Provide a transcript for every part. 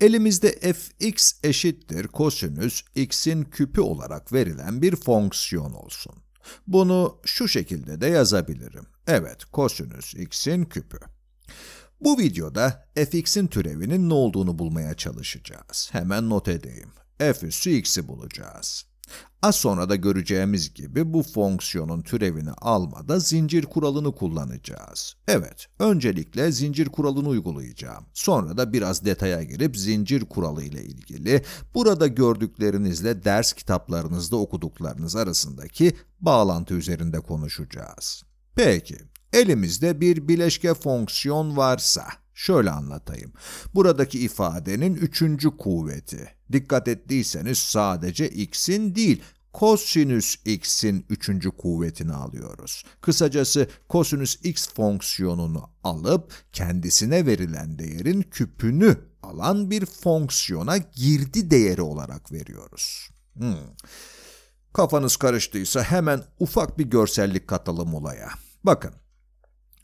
Elimizde fx eşittir kosinüs x'in küpü olarak verilen bir fonksiyon olsun. Bunu şu şekilde de yazabilirim. Evet, kosinüs x'in küpü. Bu videoda fx'in türevinin ne olduğunu bulmaya çalışacağız. Hemen not edeyim. f üssü x'i bulacağız. Az sonra da göreceğimiz gibi bu fonksiyonun türevini almada zincir kuralını kullanacağız. Evet, öncelikle zincir kuralını uygulayacağım. Sonra da biraz detaya girip zincir kuralı ile ilgili burada gördüklerinizle ders kitaplarınızda okuduklarınız arasındaki bağlantı üzerinde konuşacağız. Peki, elimizde bir bileşke fonksiyon varsa Şöyle anlatayım. Buradaki ifadenin üçüncü kuvveti. Dikkat ettiyseniz sadece x'in değil, kosinüs x'in üçüncü kuvvetini alıyoruz. Kısacası kosinüs x fonksiyonunu alıp kendisine verilen değerin küpünü alan bir fonksiyona girdi değeri olarak veriyoruz. Hmm. Kafanız karıştıysa hemen ufak bir görsellik katalım olaya. Bakın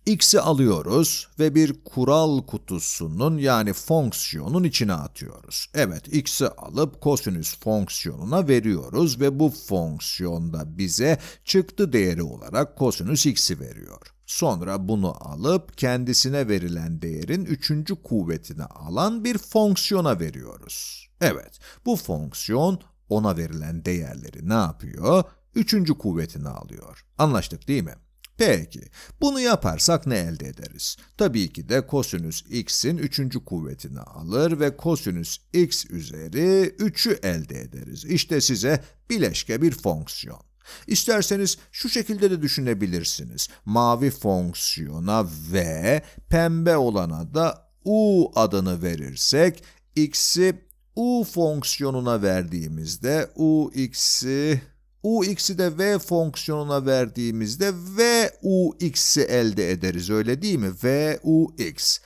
x'i alıyoruz ve bir kural kutusunun yani fonksiyonun içine atıyoruz. Evet, x'i alıp kosinüs fonksiyonuna veriyoruz ve bu fonksiyonda bize çıktı değeri olarak kosinüs x'i veriyor. Sonra bunu alıp kendisine verilen değerin üçüncü kuvvetini alan bir fonksiyona veriyoruz. Evet, bu fonksiyon ona verilen değerleri ne yapıyor? Üçüncü kuvvetini alıyor. Anlaştık değil mi? Peki, bunu yaparsak ne elde ederiz? Tabii ki de kosinüs x'in üçüncü kuvvetini alır ve kosinüs x üzeri 3'ü elde ederiz. İşte size bileşke bir fonksiyon. İsterseniz şu şekilde de düşünebilirsiniz. Mavi fonksiyona v, pembe olana da u adını verirsek, x'i u fonksiyonuna verdiğimizde u x'i ux'i de v fonksiyonuna verdiğimizde v ux'i elde ederiz öyle değil mi? v ux.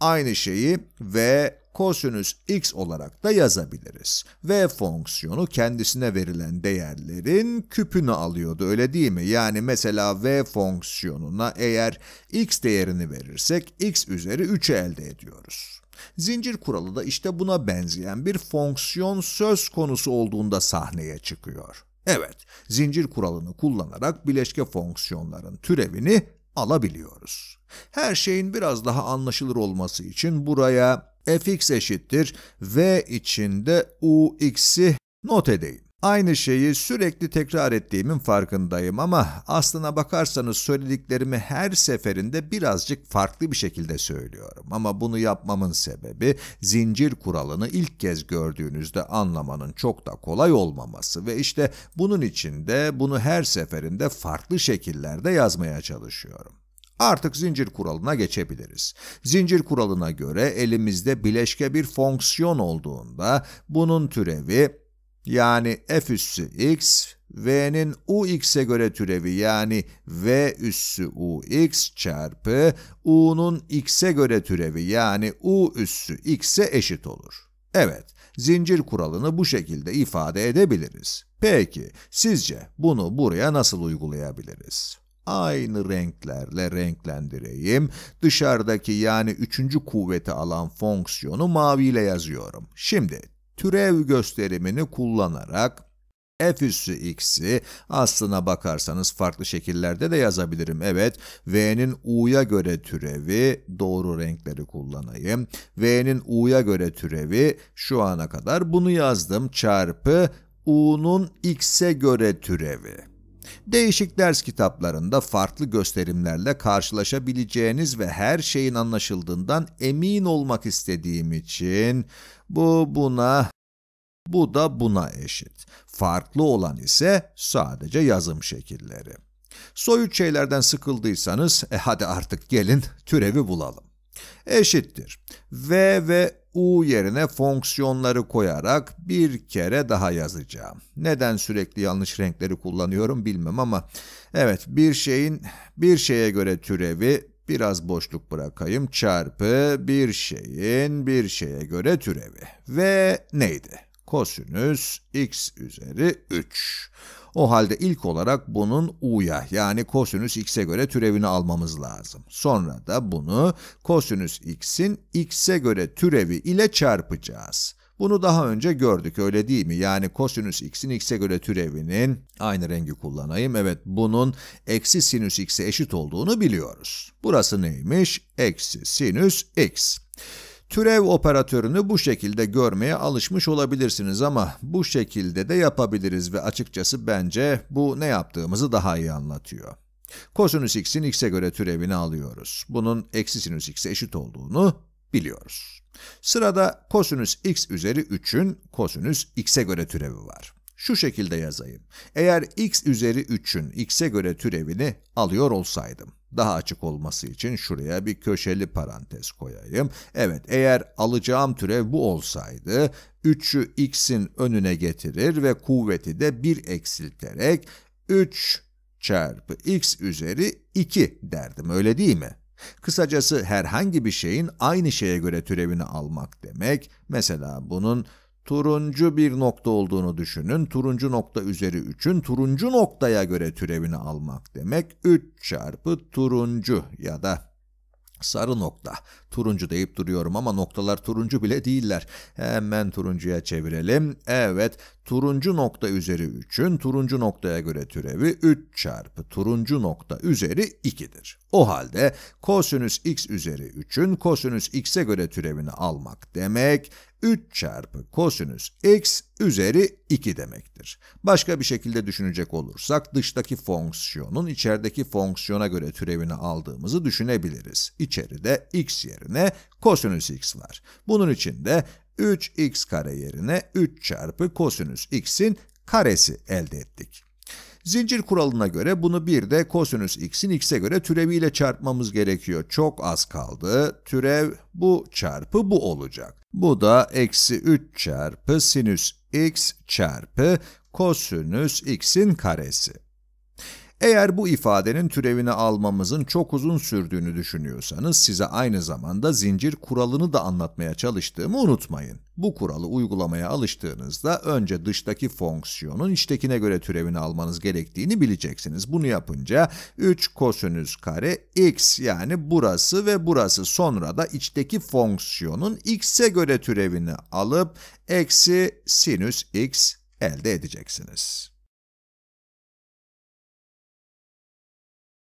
Aynı şeyi v kosinüs x olarak da yazabiliriz. V fonksiyonu kendisine verilen değerlerin küpünü alıyordu öyle değil mi? Yani mesela v fonksiyonuna eğer x değerini verirsek x üzeri 3'ü elde ediyoruz. Zincir kuralı da işte buna benzeyen bir fonksiyon söz konusu olduğunda sahneye çıkıyor. Evet, zincir kuralını kullanarak bileşke fonksiyonların türevini alabiliyoruz. Her şeyin biraz daha anlaşılır olması için buraya fx eşittir v içinde ux'i not edeyim. Aynı şeyi sürekli tekrar ettiğimin farkındayım ama aslına bakarsanız söylediklerimi her seferinde birazcık farklı bir şekilde söylüyorum. Ama bunu yapmamın sebebi zincir kuralını ilk kez gördüğünüzde anlamanın çok da kolay olmaması ve işte bunun için de bunu her seferinde farklı şekillerde yazmaya çalışıyorum. Artık zincir kuralına geçebiliriz. Zincir kuralına göre elimizde bileşke bir fonksiyon olduğunda bunun türevi yani f üssü x, v'nin u x'e göre türevi yani v üssü u x çarpı u'nun x'e göre türevi yani u üssü x'e eşit olur. Evet, zincir kuralını bu şekilde ifade edebiliriz. Peki, sizce bunu buraya nasıl uygulayabiliriz? aynı renklerle renklendireyim. Dışarıdaki yani üçüncü kuvveti alan fonksiyonu maviyle yazıyorum. Şimdi türev gösterimini kullanarak f üssü x'i aslına bakarsanız farklı şekillerde de yazabilirim. Evet, v'nin u'ya göre türevi doğru renkleri kullanayım. v'nin u'ya göre türevi şu ana kadar bunu yazdım çarpı u'nun x'e göre türevi. Değişik ders kitaplarında farklı gösterimlerle karşılaşabileceğiniz ve her şeyin anlaşıldığından emin olmak istediğim için bu buna bu da buna eşit. Farklı olan ise sadece yazım şekilleri. Soyut şeylerden sıkıldıysanız e hadi artık gelin türevi bulalım. Eşittir. V ve U yerine fonksiyonları koyarak bir kere daha yazacağım. Neden sürekli yanlış renkleri kullanıyorum bilmem ama evet bir şeyin bir şeye göre türevi biraz boşluk bırakayım çarpı bir şeyin bir şeye göre türevi. Ve neydi? kosinüs x üzeri 3. O halde ilk olarak bunun u'ya yani kosinüs x'e göre türevini almamız lazım. Sonra da bunu kosinüs x'in x'e göre türevi ile çarpacağız. Bunu daha önce gördük öyle değil mi? Yani kosinüs x'in x'e göre türevinin, aynı rengi kullanayım, evet bunun eksi sinüs x'e eşit olduğunu biliyoruz. Burası neymiş? Eksi sinüs x. Türev operatörünü bu şekilde görmeye alışmış olabilirsiniz ama bu şekilde de yapabiliriz ve açıkçası bence bu ne yaptığımızı daha iyi anlatıyor. Kosinüs x'in x'e göre türevini alıyoruz. Bunun eksi sinüs x'e eşit olduğunu biliyoruz. Sırada kosinüs x üzeri 3'ün kosinüs x'e göre türevi var şu şekilde yazayım. Eğer x üzeri 3'ün x'e göre türevini alıyor olsaydım. Daha açık olması için şuraya bir köşeli parantez koyayım. Evet, eğer alacağım türev bu olsaydı, 3'ü x'in önüne getirir ve kuvveti de 1 eksilterek 3 çarpı x üzeri 2 derdim, öyle değil mi? Kısacası herhangi bir şeyin aynı şeye göre türevini almak demek, mesela bunun turuncu bir nokta olduğunu düşünün. Turuncu nokta üzeri 3'ün turuncu noktaya göre türevini almak demek. 3 çarpı turuncu ya da sarı nokta. Turuncu deyip duruyorum ama noktalar turuncu bile değiller. Hemen turuncuya çevirelim. Evet turuncu nokta üzeri 3'ün turuncu noktaya göre türevi 3 çarpı turuncu nokta üzeri 2'dir. O halde kosinüs x üzeri 3'ün kosinüs x'e göre türevini almak demek 3 çarpı kosinüs x üzeri 2 demektir. Başka bir şekilde düşünecek olursak dıştaki fonksiyonun içerideki fonksiyona göre türevini aldığımızı düşünebiliriz. İçeride x yerine kosinüs x var. Bunun için de 3x kare yerine 3 çarpı kosinüs x'in karesi elde ettik. Zincir kuralına göre bunu bir de kosinüs x'in x'e göre türeviyle çarpmamız gerekiyor. Çok az kaldı. Türev bu çarpı bu olacak. Bu da eksi 3 çarpı sinüs x çarpı kosinüs x'in karesi. Eğer bu ifadenin türevini almamızın çok uzun sürdüğünü düşünüyorsanız size aynı zamanda zincir kuralını da anlatmaya çalıştığımı unutmayın. Bu kuralı uygulamaya alıştığınızda önce dıştaki fonksiyonun içtekine göre türevini almanız gerektiğini bileceksiniz. Bunu yapınca 3 kosinüs kare x yani burası ve burası sonra da içteki fonksiyonun x'e göre türevini alıp eksi sinüs x elde edeceksiniz.